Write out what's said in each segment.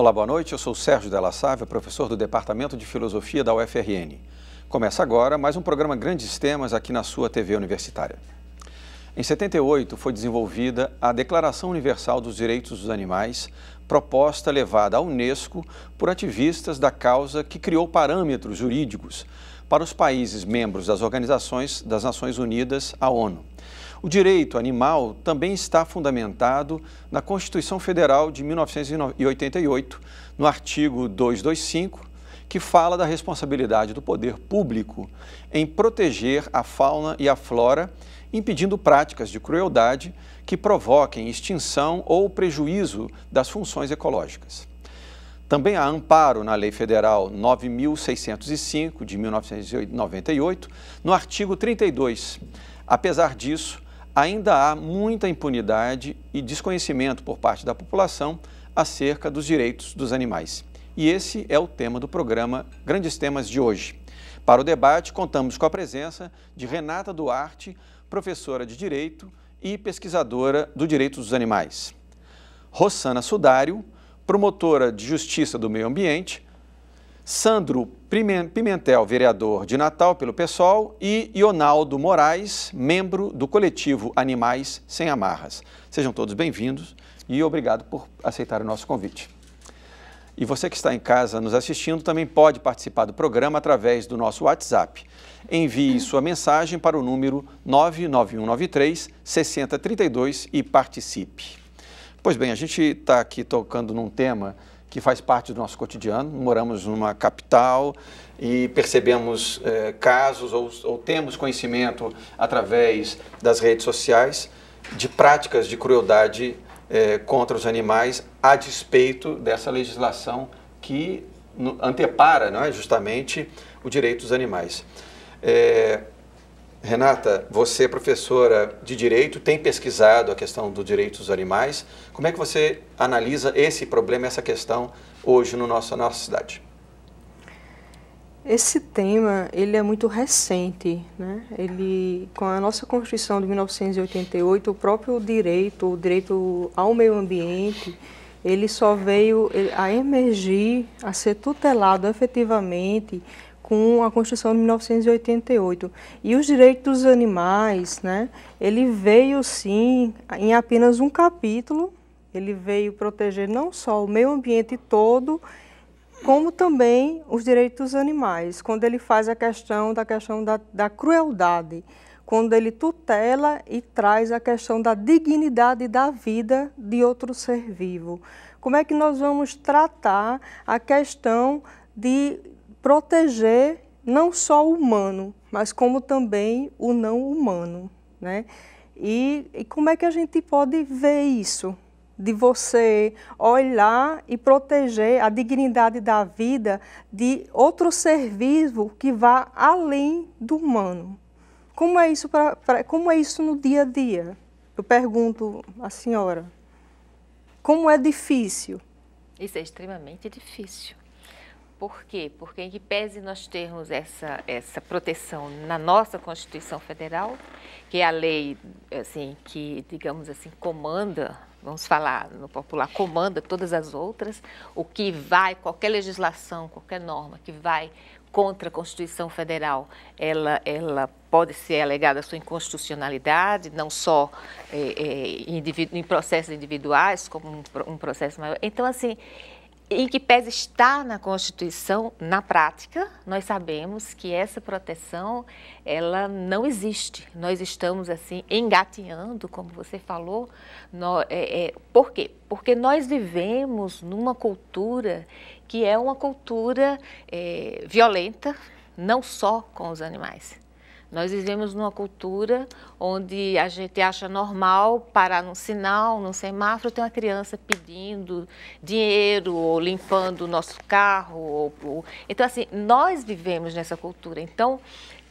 Olá, boa noite. Eu sou Sérgio Della Sávia, professor do Departamento de Filosofia da UFRN. Começa agora mais um programa Grandes Temas aqui na sua TV universitária. Em 78 foi desenvolvida a Declaração Universal dos Direitos dos Animais, proposta levada à Unesco por ativistas da causa que criou parâmetros jurídicos para os países membros das organizações das Nações Unidas, a ONU. O direito animal também está fundamentado na Constituição Federal de 1988, no artigo 225, que fala da responsabilidade do poder público em proteger a fauna e a flora, impedindo práticas de crueldade que provoquem extinção ou prejuízo das funções ecológicas. Também há amparo na Lei Federal 9605 de 1998, no artigo 32. Apesar disso, ainda há muita impunidade e desconhecimento por parte da população acerca dos direitos dos animais. E esse é o tema do programa Grandes Temas de hoje. Para o debate, contamos com a presença de Renata Duarte, professora de Direito e pesquisadora do Direito dos Animais. Rossana Sudário, promotora de Justiça do Meio Ambiente. Sandro Pimentel, vereador de Natal pelo PSOL, e Ionaldo Moraes, membro do coletivo Animais Sem Amarras. Sejam todos bem-vindos e obrigado por aceitar o nosso convite. E você que está em casa nos assistindo também pode participar do programa através do nosso WhatsApp. Envie sua mensagem para o número 99193 6032 e participe. Pois bem, a gente está aqui tocando num tema que faz parte do nosso cotidiano. Moramos numa capital e percebemos eh, casos ou, ou temos conhecimento através das redes sociais de práticas de crueldade eh, contra os animais, a despeito dessa legislação que antepara não é, justamente o direito dos animais. É, Renata, você é professora de direito, tem pesquisado a questão do direitos dos animais. Como é que você analisa esse problema, essa questão hoje no nosso, na nossa cidade? Esse tema ele é muito recente, né? Ele com a nossa Constituição de 1988, o próprio direito, o direito ao meio ambiente, ele só veio a emergir, a ser tutelado efetivamente com a Constituição de 1988. E os direitos dos animais, né, ele veio sim em apenas um capítulo, ele veio proteger não só o meio ambiente todo, como também os direitos dos animais, quando ele faz a questão da questão da, da crueldade, quando ele tutela e traz a questão da dignidade da vida de outro ser vivo. Como é que nós vamos tratar a questão de proteger não só o humano, mas como também o não humano, né? E, e, como é que a gente pode ver isso? De você olhar e proteger a dignidade da vida de outro ser vivo que vá além do humano. Como é isso, pra, pra, como é isso no dia a dia? Eu pergunto à senhora. Como é difícil? Isso é extremamente difícil. Por quê? Porque em que pese nós termos essa, essa proteção na nossa Constituição Federal, que é a lei assim, que, digamos assim, comanda, vamos falar no popular, comanda todas as outras, o que vai, qualquer legislação, qualquer norma que vai contra a Constituição Federal, ela, ela pode ser alegada a sua inconstitucionalidade, não só é, é, em, processos individuais, como um, um processo maior. Então, assim, em que pese está na Constituição, na prática, nós sabemos que essa proteção, ela não existe. Nós estamos, assim, engateando, como você falou. é, é, por quê? Porque nós vivemos numa cultura que é uma cultura é, violenta, não só com os animais, nós vivemos numa cultura onde a gente acha normal parar num sinal, num semáforo, ter uma criança pedindo dinheiro ou limpando o nosso carro. Ou, ou... Então, assim, nós vivemos nessa cultura. Então,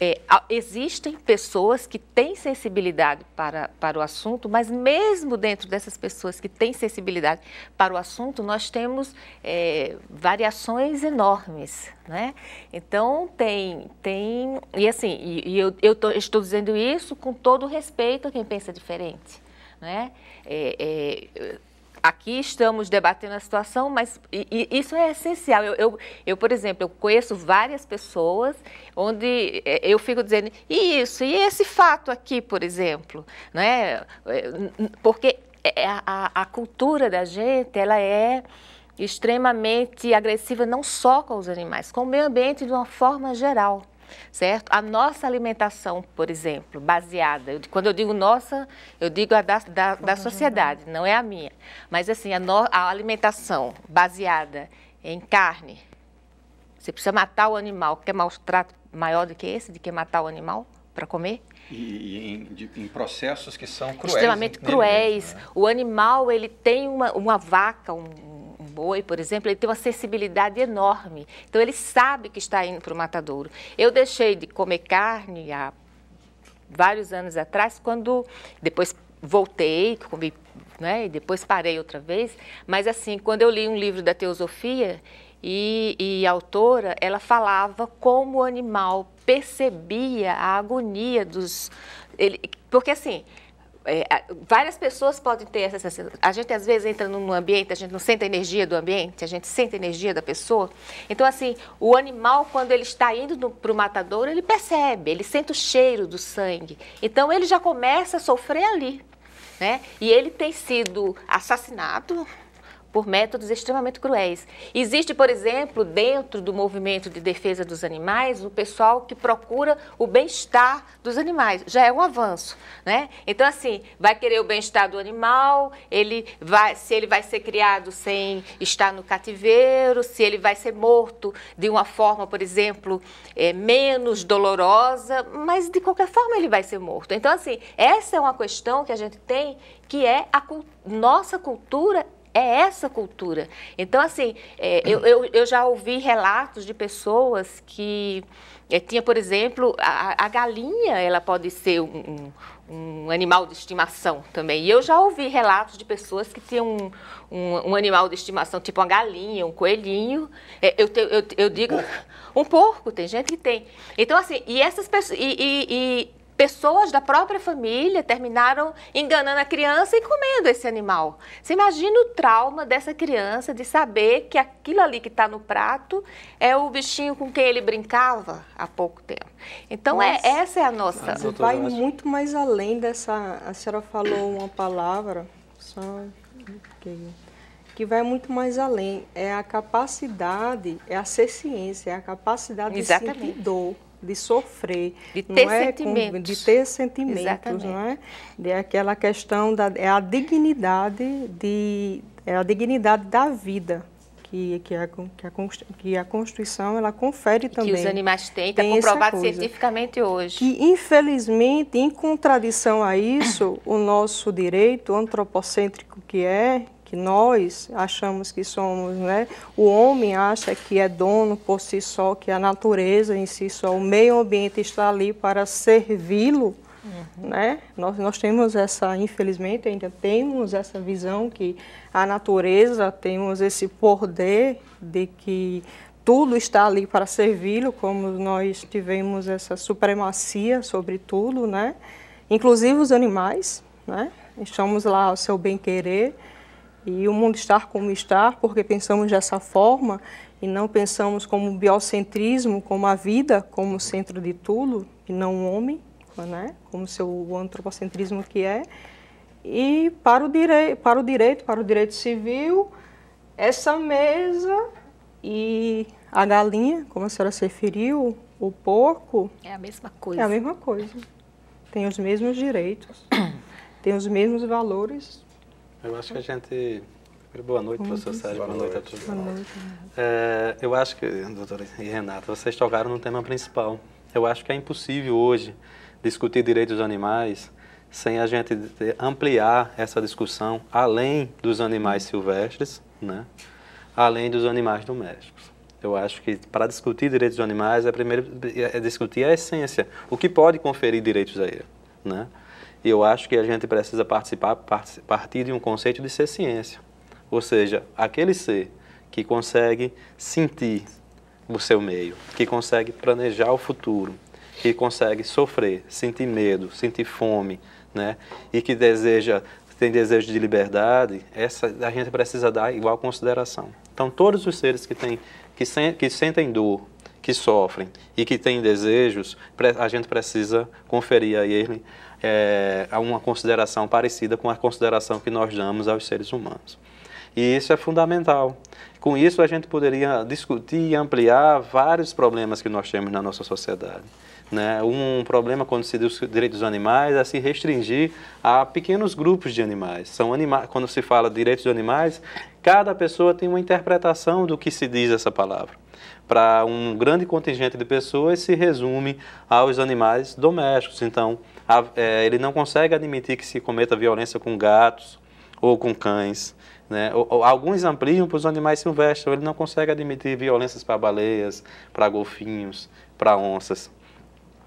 é, existem pessoas que têm sensibilidade para, para o assunto, mas mesmo dentro dessas pessoas que têm sensibilidade para o assunto, nós temos é, variações enormes, né? Então, tem, tem e assim, e, e eu, eu tô, estou dizendo isso com todo respeito a quem pensa diferente, né? É, é aqui estamos debatendo a situação, mas isso é essencial. Eu, eu, eu, por exemplo, eu conheço várias pessoas onde é, eu fico dizendo, e isso, e esse fato aqui, por exemplo, né? porque é, a, a, a cultura da gente, ela é extremamente agressiva não só com os animais, com o meio ambiente de uma forma geral certo? A nossa alimentação, por exemplo, baseada, quando eu digo nossa, eu digo a da, da, da sociedade, não é a minha. Mas assim, a, no, a alimentação baseada em carne, você precisa matar o animal, quer maltrato maior do que esse, de que matar o animal para comer? E, e em, em, processos que são cruéis. Extremamente né? cruéis. Mesmo, né? O animal, ele tem uma, uma vaca, um boi, por exemplo, ele tem uma sensibilidade enorme. Então, ele sabe que está indo para o matadouro. Eu deixei de comer carne há vários anos atrás, quando depois voltei, comi, né, e depois parei outra vez. Mas, assim, quando eu li um livro da teosofia, e, e, a autora, ela falava como o animal percebia a agonia dos... Ele, porque assim, é, várias pessoas podem ter essa sensação. A gente às vezes entra num ambiente, a gente não sente a energia do ambiente, a gente sente a energia da pessoa. Então, assim, o animal, quando ele está indo para o matador, ele percebe, ele sente o cheiro do sangue. Então, ele já começa a sofrer ali. Né? E ele tem sido assassinado por métodos extremamente cruéis. Existe, por exemplo, dentro do movimento de defesa dos animais, o pessoal que procura o bem-estar dos animais. Já é um avanço, né? Então, assim, vai querer o bem-estar do animal, ele vai, se ele vai ser criado sem estar no cativeiro, se ele vai ser morto de uma forma, por exemplo, é, menos dolorosa, mas de qualquer forma ele vai ser morto. Então, assim, essa é uma questão que a gente tem, que é a nossa cultura é essa cultura. Então, assim, é, eu, eu, eu, já ouvi relatos de pessoas que é, tinha, por exemplo, a, a, galinha, ela pode ser um, um, um, animal de estimação também. E eu já ouvi relatos de pessoas que tinham um, um, um animal de estimação, tipo uma galinha, um coelhinho. É, eu, te, eu, eu digo, um porco, tem gente que tem. Então, assim, e essas pessoas. e, e, e pessoas da própria família terminaram enganando a criança e comendo esse animal. Você imagina o trauma dessa criança de saber que aquilo ali que está no prato é o bichinho com quem ele brincava há pouco tempo. Então, é, essa é a nossa. Mas vai muito mais além dessa. A senhora falou uma palavra, só. Okay que vai muito mais além. É a capacidade, é a ser ciência, é a capacidade Exatamente. de sentir dor de sofrer, de ter não é? sentimentos, Com, de ter sentimentos, Exatamente. não é? De aquela questão da é a dignidade de é a dignidade da vida. Que, que, a, que, a, que a Constituição ela confere também. Que os animais têm, está comprovado cientificamente hoje. Que, infelizmente, em contradição a isso, o nosso direito antropocêntrico que é, que nós achamos que somos, né? O homem acha que é dono por si só, que a natureza em si só, o meio ambiente está ali para servi-lo, uhum. né? Nós, nós temos essa, infelizmente, ainda temos essa visão que a natureza temos esse poder de que tudo está ali para servi-lo, como nós tivemos essa supremacia sobre tudo, né? Inclusive os animais, né? Estamos lá ao seu bem querer. E o mundo estar como está, porque pensamos dessa forma e não pensamos como biocentrismo, como a vida como centro de tudo, e não o homem, né? como seu, antropocentrismo que é. E para o, direi para o direito, para o direito civil, essa mesa e a galinha, como a senhora se referiu, o porco. É a mesma coisa. É a mesma coisa. Tem os mesmos direitos, tem os mesmos valores, eu acho que a gente. Boa noite, Muito professor Sérgio. Boa, noite a todos. Boa noite. Né? É, eu acho que, doutora e Renata, vocês tocaram no tema principal. Eu acho que é impossível hoje discutir direitos dos animais sem a gente ampliar essa discussão além dos animais silvestres, né? além dos animais domésticos. Eu acho que para discutir direitos dos animais é primeiro é discutir a essência, o que pode conferir direitos a ele, né? E eu acho que a gente precisa participar, partir de um conceito de ser ciência. Ou seja, aquele ser que consegue sentir o seu meio, que consegue planejar o futuro, que consegue sofrer, sentir medo, sentir fome, né? E que deseja tem desejo de liberdade, essa a gente precisa dar igual consideração. Então todos os seres que têm que, sen, que sentem dor, que sofrem e que têm desejos, a gente precisa conferir a ele é, a uma consideração parecida com a consideração que nós damos aos seres humanos. E isso é fundamental. Com isso, a gente poderia discutir e ampliar vários problemas que nós temos na nossa sociedade. Né? Um problema quando se diz direitos dos animais é se restringir a pequenos grupos de animais. São anima quando se fala direitos dos animais, cada pessoa tem uma interpretação do que se diz essa palavra para um grande contingente de pessoas se resume aos animais domésticos. Então, a, é, ele não consegue admitir que se cometa violência com gatos ou com cães. Né? Ou, ou, alguns ampliam para os animais silvestres, ele não consegue admitir violências para baleias, para golfinhos, para onças.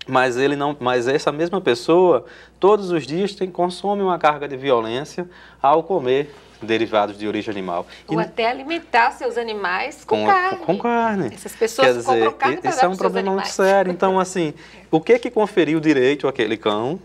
Mas ele não, mas essa mesma pessoa todos os dias tem, consome uma carga de violência ao comer derivados de origem animal. Ou e, até alimentar seus animais com, com carne. Com, carne. Essas pessoas Quer dizer, carne isso é um problema muito sério. Então, assim, o que é que conferiu direito àquele cão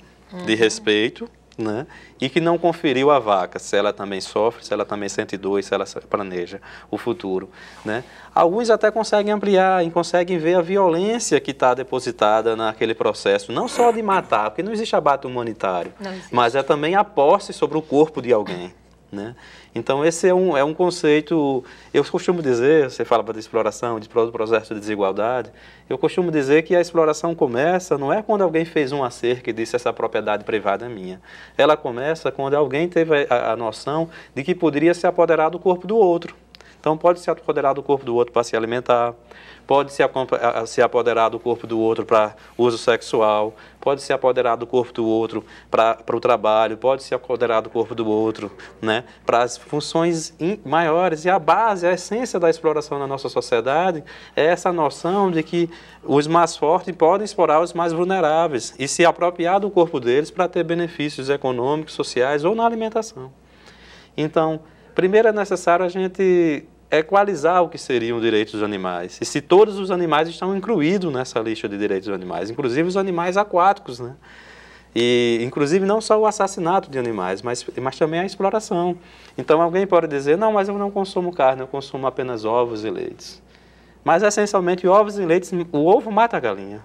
de uhum. respeito, né? E que não conferiu à vaca, se ela também sofre, se ela também sente dor, se ela planeja o futuro, né? Alguns até conseguem ampliar e conseguem ver a violência que está depositada naquele processo, não só de matar, porque não existe abate humanitário, existe. mas é também a posse sobre o corpo de alguém. Né? Então, esse é um, é um conceito, eu costumo dizer, você fala de exploração, de processo de desigualdade, eu costumo dizer que a exploração começa, não é quando alguém fez um acerto e disse essa propriedade privada é minha. Ela começa quando alguém teve a, a noção de que poderia se apoderar do corpo do outro. Então, pode se apoderar do corpo do outro para se alimentar, pode se, se apoderar do corpo do outro para uso sexual, pode se apoderar do corpo do outro para o trabalho, pode se apoderar do corpo do outro né, para as funções in, maiores. E a base, a essência da exploração na nossa sociedade é essa noção de que os mais fortes podem explorar os mais vulneráveis e se apropriar do corpo deles para ter benefícios econômicos, sociais ou na alimentação. Então, Primeiro é necessário a gente equalizar o que seriam direitos dos animais. E se todos os animais estão incluídos nessa lista de direitos dos animais, inclusive os animais aquáticos, né? E, inclusive, não só o assassinato de animais, mas, mas também a exploração. Então, alguém pode dizer, não, mas eu não consumo carne, eu consumo apenas ovos e leites. Mas, essencialmente, ovos e leites, o ovo mata a galinha.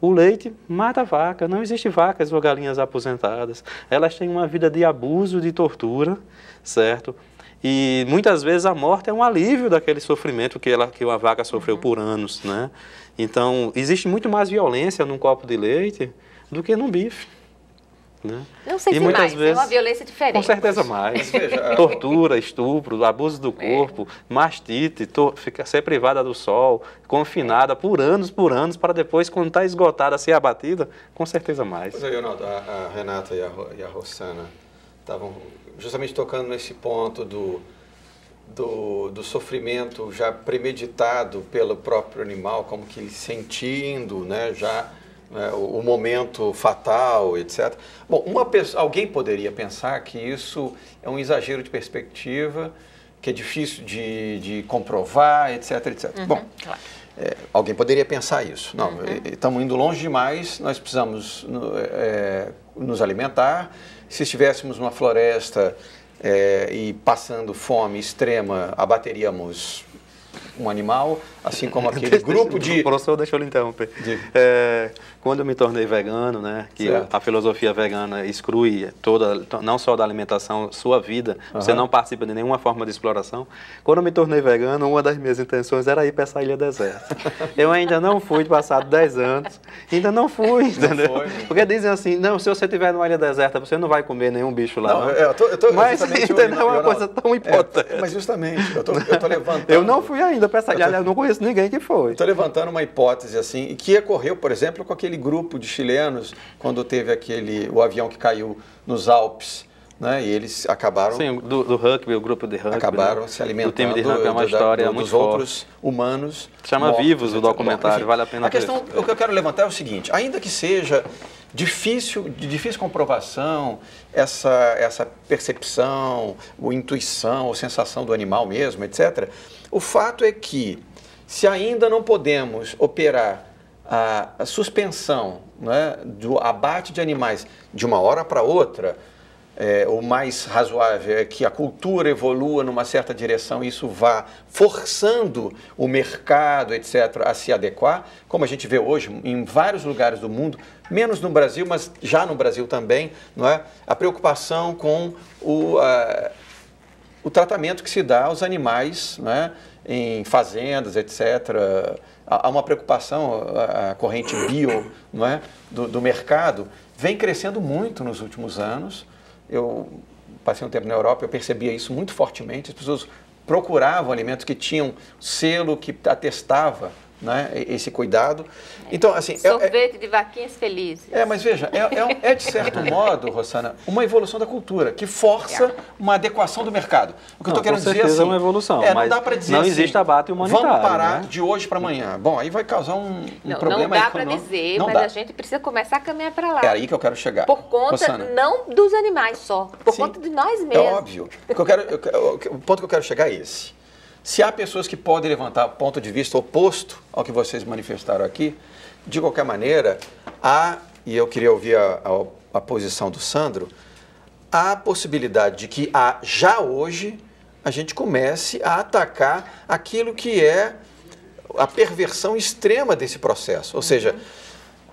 O leite mata a vaca, não existe vacas ou galinhas aposentadas. Elas têm uma vida de abuso, de tortura, certo? E muitas vezes a morte é um alívio daquele sofrimento que, ela, que uma vaca sofreu uhum. por anos, né? Então, existe muito mais violência num copo de leite do que num bife. Né? Não sei e se muitas mais, vezes, é uma violência diferente. Com certeza mais. Tortura, estupro, abuso do é. corpo, é. mastite, to, fica, ser privada do sol, confinada por anos, por anos, para depois, quando está esgotada, ser abatida, com certeza mais. Pois é, a, a, Renata e a, e a Rossana estavam justamente tocando nesse ponto do, do, do sofrimento já premeditado pelo próprio animal, como que ele sentindo, né, já né, o, o, momento fatal, etc. Bom, uma pessoa, alguém poderia pensar que isso é um exagero de perspectiva, que é difícil de, de comprovar, etc, etc. Uhum, Bom, claro. é, alguém poderia pensar isso. Não, uhum. estamos indo longe demais, nós precisamos é, é, nos alimentar. Se estivéssemos numa floresta é, e passando fome extrema, abateríamos um animal, assim como aquele grupo de... Professor, deixa eu lhe interromper. É, quando eu me tornei vegano, né, que certo. a filosofia vegana exclui toda, não só da alimentação, sua vida, uhum. você não participa de nenhuma forma de exploração. Quando eu me tornei vegano, uma das minhas intenções era ir para essa ilha deserta. eu ainda não fui, passado 10 anos, ainda não fui, entendeu? Não foi, né? Porque dizem assim, não, se você estiver numa ilha deserta, você não vai comer nenhum bicho lá. Não, não. É, eu tô, eu tô, mas entendeu? não é uma coisa tão é, importante. É, mas justamente, eu tô, eu tô levantando... Eu não fui ainda, para essa galera. Eu não conheço ninguém que foi. Estou levantando uma hipótese assim, que ocorreu, por exemplo, com aquele grupo de chilenos quando teve aquele o avião que caiu nos Alpes. Né? E eles acabaram. Sim, do, do rugby, o grupo de rugby. Acabaram né? se alimentando. O time de rugby é uma história do, muito dos forte. outros humanos. Chama mortos, Vivos o documentário, Enfim, vale a pena a questão, O que eu quero levantar é o seguinte: ainda que seja difícil, de difícil comprovação essa, essa percepção, ou intuição, ou sensação do animal mesmo, etc. O fato é que, se ainda não podemos operar a, a suspensão né, do abate de animais de uma hora para outra, é, o mais razoável é que a cultura evolua numa certa direção e isso vá forçando o mercado, etc., a se adequar, como a gente vê hoje em vários lugares do mundo, menos no Brasil, mas já no Brasil também, não é? a preocupação com o, o tratamento que se dá aos animais é em fazendas, etc. Há uma preocupação, a corrente bio não é? do, do mercado vem crescendo muito nos últimos anos eu passei um tempo na Europa, eu percebia isso muito fortemente. As pessoas procuravam alimentos que tinham selo que atestava né? Esse cuidado. Então, assim. Sorvete é, é, de vaquinhas felizes. É, mas veja, é, é, é de certo modo, Rosana, uma evolução da cultura, que força é. uma adequação do mercado. O que não, eu estou querendo dizer assim. É uma evolução. É, não dá para dizer. Não assim, existe abate humanitário. Vamos né? parar né? de hoje para amanhã. Bom, aí vai causar um, um não, problema Não dá para dizer, não mas dá. a gente precisa começar a caminhar para lá. É aí que eu quero chegar. Por conta Rosana. não dos animais só, por Sim, conta de nós mesmos. É óbvio. O, que eu quero, o ponto que eu quero chegar é esse. Se há pessoas que podem levantar ponto de vista oposto ao que vocês manifestaram aqui, de qualquer maneira, há, e eu queria ouvir a, a, a posição do Sandro, há a possibilidade de que há, já hoje a gente comece a atacar aquilo que é a perversão extrema desse processo. Ou seja,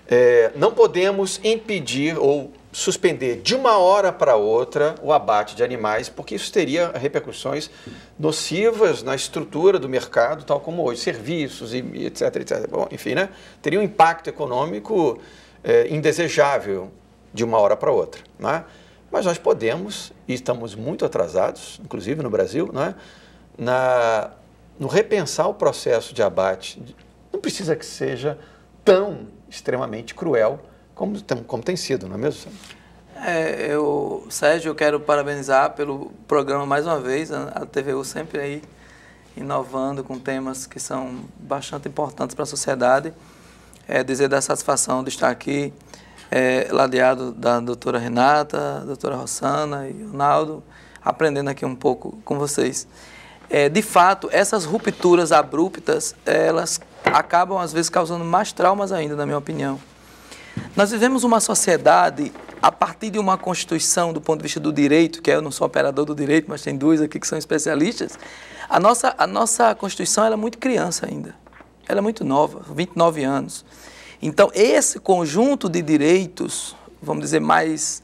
é, não podemos impedir ou suspender de uma hora para outra o abate de animais, porque isso teria repercussões nocivas na estrutura do mercado, tal como hoje, serviços e etc, etc. Bom, enfim, né? teria um impacto econômico é, indesejável de uma hora para outra. Né? Mas nós podemos, e estamos muito atrasados, inclusive no Brasil, né? Na, no repensar o processo de abate. Não precisa que seja tão extremamente cruel, como, tem, como tem sido, não é mesmo? É, eu, Sérgio, eu quero parabenizar pelo programa mais uma vez, a, a TVU sempre aí inovando com temas que são bastante importantes para a sociedade. É, dizer da satisfação de estar aqui, é, ladeado da doutora Renata, doutora Rossana e Ronaldo, aprendendo aqui um pouco com vocês. É, de fato, essas rupturas abruptas, elas acabam às vezes causando mais traumas ainda, na minha opinião. Nós vivemos uma sociedade a partir de uma constituição do ponto de vista do direito, que é, eu não sou operador do direito, mas tem dois aqui que são especialistas, a nossa, a nossa constituição ela é muito criança ainda. Ela é muito nova, 29 anos. Então, esse conjunto de direitos, vamos dizer, mais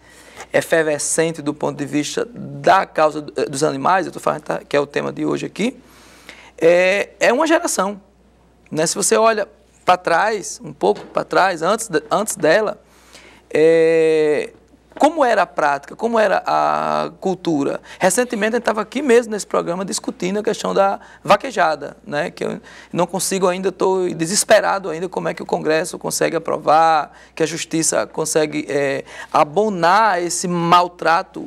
efervescente do ponto de vista da causa eh, dos animais, eu tô falando, tá, que é o tema de hoje aqui, é, é uma geração. Né? Se você olha para trás, um pouco para trás, antes, de, antes dela, é, como era a prática, como era a cultura. Recentemente, eu estava aqui mesmo nesse programa discutindo a questão da vaquejada, né? que eu não consigo ainda, estou desesperado ainda como é que o Congresso consegue aprovar, que a Justiça consegue é, abonar esse maltrato.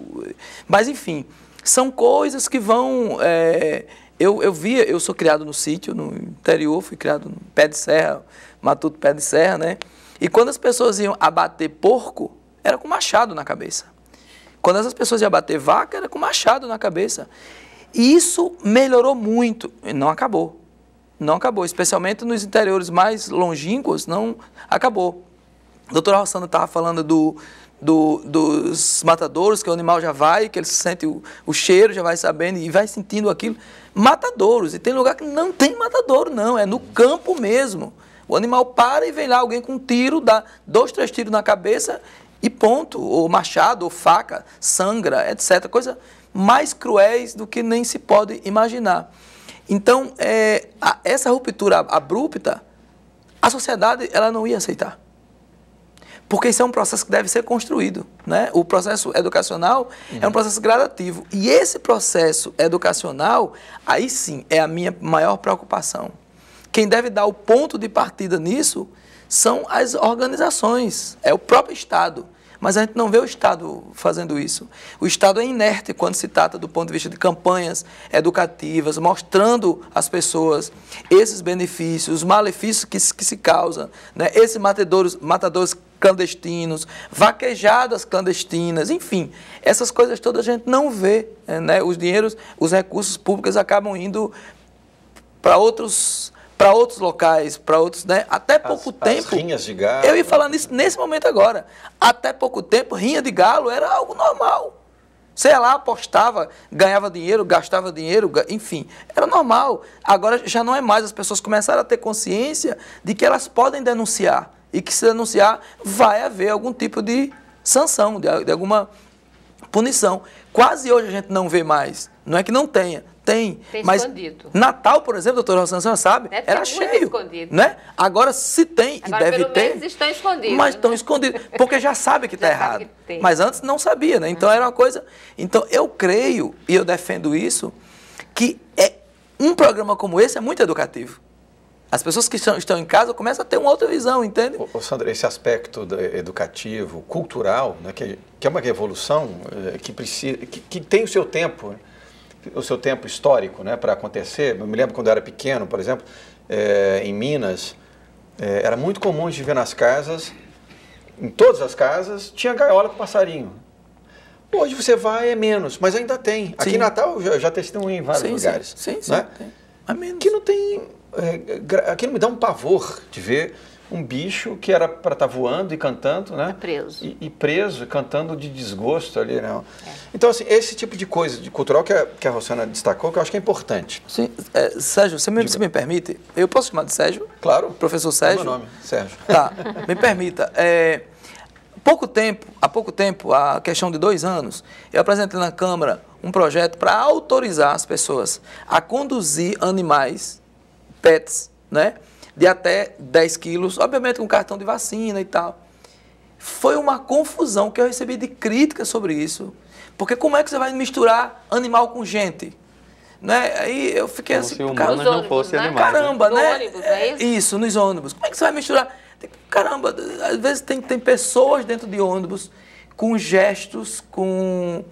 Mas, enfim, são coisas que vão... É, eu, eu via, eu sou criado no sítio, no interior, fui criado no pé de serra, matuto pé de serra, né? E quando as pessoas iam abater porco, era com machado na cabeça. Quando as pessoas iam abater vaca, era com machado na cabeça. E isso melhorou muito, e não acabou. Não acabou, especialmente nos interiores mais longínquos, não acabou. A doutora Rossana estava falando do, do, dos matadouros, que o animal já vai, que ele sente o, o, cheiro, já vai sabendo e vai sentindo aquilo. Matadouros, e tem lugar que não tem matadouro, não, é no campo mesmo. O animal para e vem lá alguém com um tiro, dá dois, três tiros na cabeça e ponto. Ou machado, ou faca, sangra, etc. Coisa mais cruéis do que nem se pode imaginar. Então, é, a, essa ruptura abrupta, a sociedade ela não ia aceitar. Porque isso é um processo que deve ser construído. Né? O processo educacional uhum. é um processo gradativo. E esse processo educacional, aí sim, é a minha maior preocupação. Quem deve dar o ponto de partida nisso são as organizações, é o próprio Estado. Mas a gente não vê o Estado fazendo isso. O Estado é inerte quando se trata do ponto de vista de campanhas educativas, mostrando às pessoas esses benefícios, os malefícios que, que se causam, né? esses matadores, matadores clandestinos, vaquejadas clandestinas, enfim, essas coisas todas a gente não vê, eh, né? Os dinheiros, os recursos públicos acabam indo para outros para outros locais, para outros, né? Até pouco as, tempo. As rinhas de galo. Eu ia né? falar nisso nesse momento agora. Até pouco tempo, rinha de galo era algo normal. Sei lá, apostava, ganhava dinheiro, gastava dinheiro, enfim, era normal. Agora já não é mais, as pessoas começaram a ter consciência de que elas podem denunciar e que se denunciar, vai haver algum tipo de sanção, de, de alguma punição. Quase hoje a gente não vê mais. Não é que não tenha, tem. tem mas escondido. Natal, por exemplo, doutor Rosana sabe, era cheio. Escondido. Né? Agora, se tem Agora, e deve ter. estão escondidos. Mas né? estão né? escondidos, porque já sabe que está errado. Que mas antes não sabia, né? Então ah. era uma coisa. Então eu creio, e eu defendo isso, que é um programa como esse é muito educativo as pessoas que estão, estão em casa começam a ter uma outra visão, entende? Ô, Sandra, esse aspecto educativo, cultural, né, que, que, é uma revolução é, que, precisa, que, que, tem o seu tempo, o seu tempo histórico né, para acontecer. Eu me lembro quando eu era pequeno, por exemplo, é, em Minas, é, era muito comum de ver nas casas, em todas as casas, tinha gaiola com passarinho. Hoje você vai, é menos, mas ainda tem. Aqui sim. em Natal eu já, testemunhei testei em vários sim, lugares. Sim, sim. sim né? é menos Que não tem é, aquilo me dá um pavor de ver um bicho que era para estar tá voando e cantando, né? Tá preso. E, e, preso, cantando de desgosto ali, né? É. Então, assim, esse tipo de coisa de cultural que a, que a Rosana destacou, que eu acho que é importante. Sim. É, Sérgio, você me, você me permite? Eu posso chamar de Sérgio? Claro. Professor é Sérgio? É meu nome, Sérgio. Tá, me permita. É, pouco tempo, há pouco tempo, a questão de dois anos, eu apresentei na Câmara um projeto para autorizar as pessoas a conduzir animais PETs, né? De até 10 quilos, obviamente com cartão de vacina e tal. Foi uma confusão que eu recebi de críticas sobre isso, porque como é que você vai misturar animal com gente? Né? Aí eu fiquei como assim, se humanos cara, não fosse né? animais. Né? Caramba, né? Ônibus, é isso? É isso, nos ônibus. Como é que você vai misturar? Caramba, às vezes tem, tem pessoas dentro de ônibus com gestos, com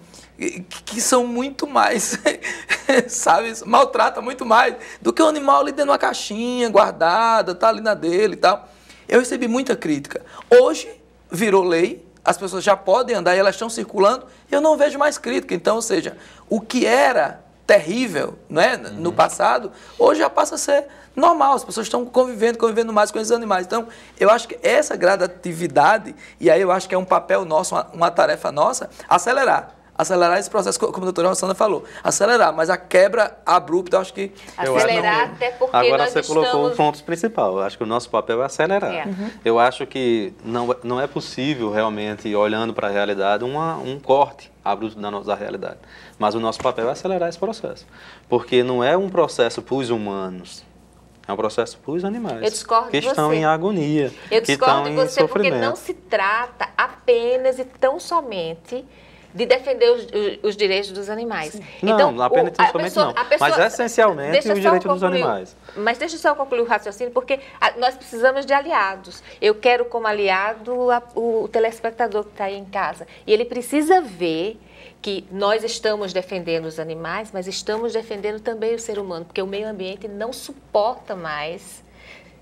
que são muito mais, sabe? Maltrata muito mais do que o animal ali dentro de uma caixinha guardada, tá ali na dele e tal. Eu recebi muita crítica. Hoje virou lei, as pessoas já podem andar e elas estão circulando, eu não vejo mais crítica. Então, ou seja, o que era terrível né, uhum. no passado, hoje já passa a ser normal. As pessoas estão convivendo, convivendo mais com esses animais. Então, eu acho que essa gradatividade, e aí eu acho que é um papel nosso, uma, uma tarefa nossa, acelerar acelerar esse processo, como a doutora Rossana falou. Acelerar, mas a quebra abrupta, eu acho que... Acelerar acho que até porque Agora você estamos... colocou o um ponto principal. Eu acho que o nosso papel é acelerar. É. Uhum. Eu acho que não, é, não é possível realmente, olhando para a realidade, uma, um corte abrupto da nossa realidade. Mas o nosso papel é acelerar esse processo. Porque não é um processo para os humanos, é um processo para os animais. Eu discordo que estão você. em agonia. Eu discordo que estão de você em sofrimento. porque não se trata apenas e tão somente de defender os, os direitos dos animais. Sim. Então, não, apenas o, a pessoa, não. A pessoa, mas essencialmente os direitos dos animais. Mas deixa eu só concluir o raciocínio, porque a, nós precisamos de aliados. Eu quero como aliado a, o, o telespectador que está aí em casa. E ele precisa ver que nós estamos defendendo os animais, mas estamos defendendo também o ser humano, porque o meio ambiente não suporta mais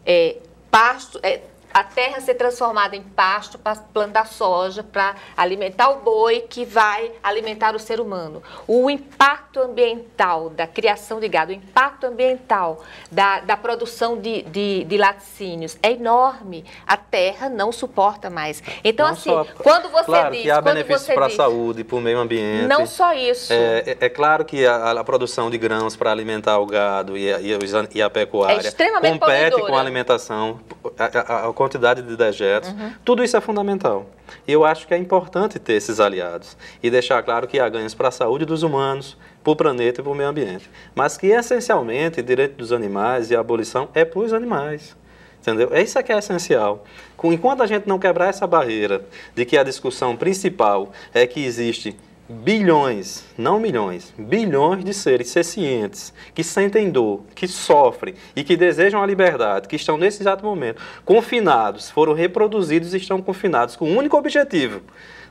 é, pasto, é, a terra ser transformada em pasto para plantar soja, para alimentar o boi que vai alimentar o ser humano. O impacto ambiental da criação de gado, o impacto ambiental da, da produção de, de, de laticínios é enorme. A terra não suporta mais. Então, não assim, só, quando você claro diz... que há benefícios para a saúde, para o meio ambiente. Não só isso. É, é, é claro que a, a, produção de grãos para alimentar o gado e a, e a, e a pecuária é compete poluidora. com a alimentação, a, quantidade de dejetos. Uhum. Tudo isso é fundamental. E eu acho que é importante ter esses aliados e deixar claro que há ganhos para a saúde dos humanos, para o planeta e para o meio ambiente. Mas que, essencialmente, direito dos animais e a abolição é para os animais. Entendeu? É isso é que é essencial. Enquanto a gente não quebrar essa barreira de que a discussão principal é que existe bilhões, não milhões, bilhões de seres sencientes que sentem dor, que sofrem e que desejam a liberdade, que estão nesse exato momento confinados, foram reproduzidos e estão confinados com o um único objetivo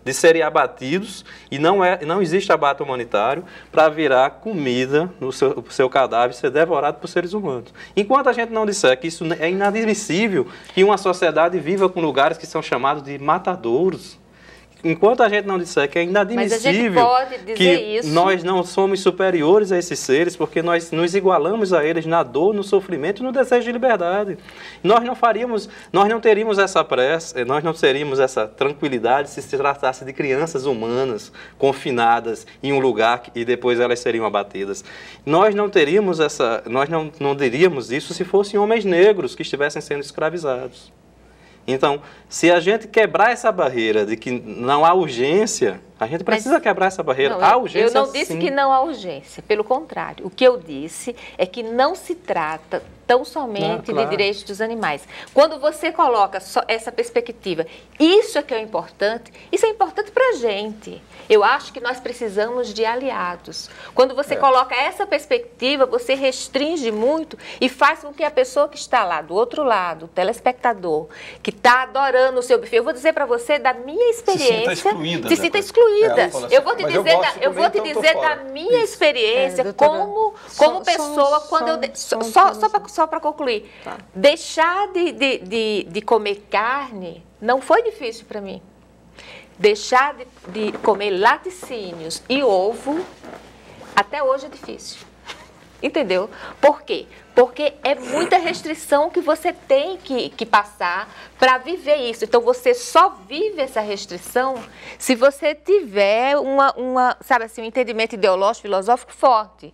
de serem abatidos e não, é, não existe abate humanitário para virar comida no seu, seu cadáver e ser devorado por seres humanos. Enquanto a gente não disser que isso é inadmissível que uma sociedade viva com lugares que são chamados de matadouros, enquanto a gente não disser que é inadmissível que isso. nós não somos superiores a esses seres, porque nós nos igualamos a eles na dor, no sofrimento e no desejo de liberdade. Nós não faríamos, nós não teríamos essa pressa, nós não teríamos essa tranquilidade se se tratasse de crianças humanas confinadas em um lugar e depois elas seriam abatidas. Nós não teríamos essa, nós não, não diríamos isso se fossem homens negros que estivessem sendo escravizados. Então, se a gente quebrar essa barreira de que não há urgência, a gente precisa Mas, quebrar essa barreira. Não, a urgência. Eu não disse sim. que não há urgência. Pelo contrário, o que eu disse é que não se trata tão somente não, claro. de direitos dos animais. Quando você coloca essa perspectiva, isso é que é o importante. Isso é importante para a gente. Eu acho que nós precisamos de aliados. Quando você é. coloca essa perspectiva, você restringe muito e faz com que a pessoa que está lá do outro lado, o telespectador, que está adorando o seu buffet, eu vou dizer para você da minha experiência, se sinta excluída. Se né, sinta excluída Assim, eu vou te dizer, eu, da, então eu vou te dizer da minha Isso. experiência é, como, só, como pessoa, só, quando só, eu. De, só só, só para concluir. Tá. Deixar de, de, de, de comer carne não foi difícil para mim. Deixar de, de comer laticínios e ovo até hoje é difícil. Entendeu? Por quê? porque é muita restrição que você tem que, que passar para viver isso. Então você só vive essa restrição se você tiver uma, uma sabe assim, um entendimento ideológico, filosófico forte.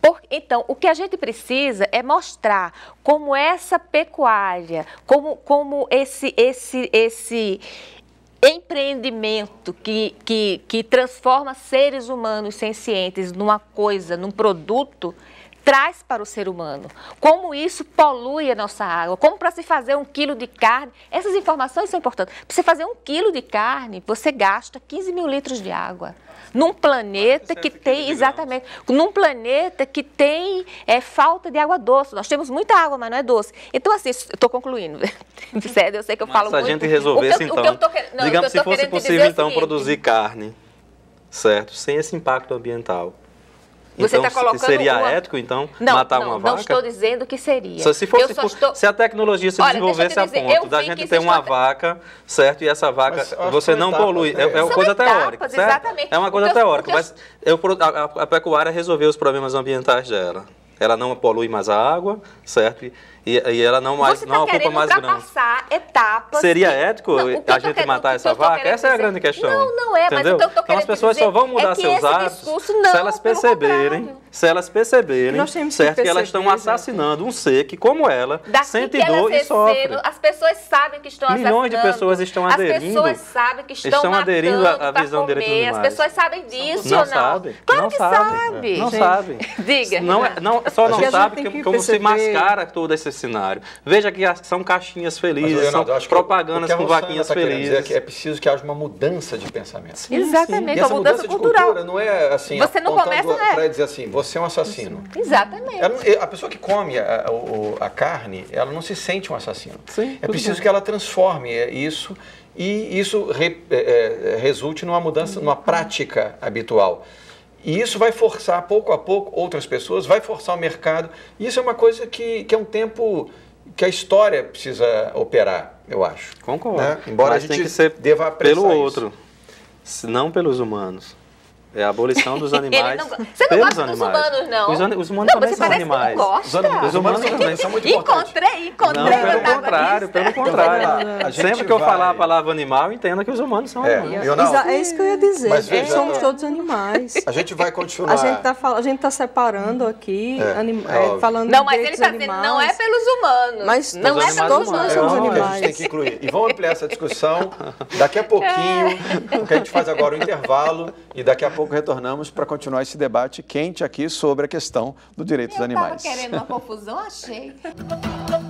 Por, então, o que a gente precisa é mostrar como essa pecuária, como, como esse, esse, esse empreendimento que, que, que transforma seres humanos cientes numa coisa, num produto, traz para o ser humano, como isso polui a nossa água, como para se fazer um quilo de carne, essas informações são importantes. Para você fazer um quilo de carne, você gasta 15 mil litros de água. Num planeta que tem, exatamente, num planeta que tem é, falta de água doce. Nós temos muita água, mas não é doce. Então, assim, estou concluindo. Certo, eu sei que eu falo muito. Se a gente resolvesse, então, eu, tô, não, digamos se fosse possível, é então, produzir carne, certo, sem esse impacto ambiental, você tá então, tá colocando seria uma... ético, então, não, matar não, uma vaca? Não, não estou dizendo que seria. se, fosse, se, estou... se a tecnologia se Olha, desenvolvesse a ponto da gente ter uma vaca, certo? E essa vaca, você não etapas, polui. Né? É, é uma coisa etapas, teórica, certo? Exatamente. É uma coisa teórica, eu... mas eu, a, a, a pecuária resolveu os problemas ambientais dela. Ela não polui mais a água, certo? E, e ela não mais você tá não tá ocupa mais passar etapas. Seria ético não, a gente matar essa vaca? Essa é a grande questão. Não, não é, entendeu? mas então, então as pessoas só vão mudar é seus hábitos se elas perceberem, se elas perceberem, certo, que, perceber, que elas estão assassinando um ser que como ela Daqui sente dor e sofre. As pessoas sabem que estão assassinando Milhões de pessoas estão aderindo. As pessoas sabem que estão, aderindo à visão de direitos humanos. As pessoas sabem disso não, sabem Sabe, claro que sabe. Não sabe. Diga. Não, é, não, só não sabe como se mascara todo esse cenário. Veja que são caixinhas felizes, Mas, Leonardo, são propagandas é com vaquinhas tá é felizes. é preciso que haja uma mudança de pensamento. Sim, Exatamente, sim. uma mudança, mudança cultural. Cultura não é assim, você não começa a Para é. dizer assim, você é um assassino. Exatamente. Ela, a pessoa que come a, a, a, carne, ela não se sente um assassino. Sim, é preciso bem. que ela transforme isso e isso re, é, resulte numa mudança, numa prática habitual. E isso vai forçar, pouco a pouco, outras pessoas, vai forçar o mercado. Isso é uma coisa que, que é um tempo que a história precisa operar, eu acho. Concordo. Né? Embora Mas a gente tem que ser deva pelo outro, isso. não pelos humanos. É a abolição dos animais. pelos Você não gosta animais. dos humanos, não? Os, humanos não, também são animais. Não gosta. Os, humanos também são muito importantes. Encontrei, encontrei. Não, pelo contrário, pelo contrário. Então, Sempre que eu falar a palavra animal, entenda que os humanos são é, animais. É isso que eu ia dizer. Mas, veja, é, Somos todos animais. A gente vai continuar. A gente está fal... a gente tá separando aqui, é, anim... é, é falando Não, mas ele está dizendo, não é pelos humanos. Mas não é todos nós somos animais. A gente tem que incluir. E vamos ampliar essa discussão daqui a pouquinho, porque a gente faz agora o intervalo e daqui a pouco retornamos para continuar esse debate quente aqui sobre a questão do direito Eu dos animais. Eu querendo uma confusão, achei.